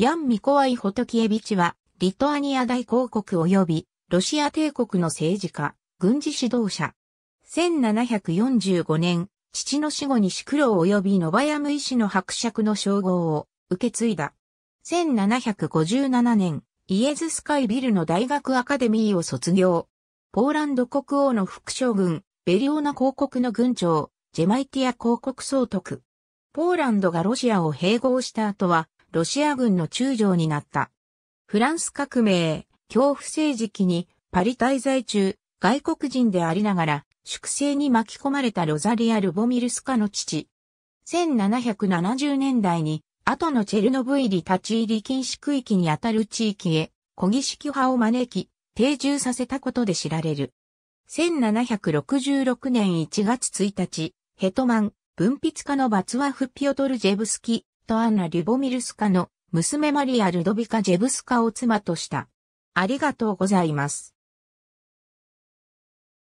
ヤン・ミコワイ・ホトキエビチは、リトアニア大公国及び、ロシア帝国の政治家、軍事指導者。1745年、父の死後にシクロ及びノバヤム医師の伯爵の称号を受け継いだ。1757年、イエズスカイビルの大学アカデミーを卒業。ポーランド国王の副将軍、ベリオナ公国の軍長、ジェマイティア公国総督。ポーランドがロシアを併合した後は、ロシア軍の中将になった。フランス革命、恐怖政治期にパリ滞在中、外国人でありながら、粛清に巻き込まれたロザリア・ルボミルスカの父。1770年代に、後のチェルノブイリ立ち入り禁止区域にあたる地域へ、小儀式派を招き、定住させたことで知られる。1766年1月1日、ヘトマン、文筆家のバツワフ・ピオトル・ジェブスキ、トアンナ・リュボミルスカの娘マリア・ルドビカ・ジェブスカを妻とした。ありがとうございます。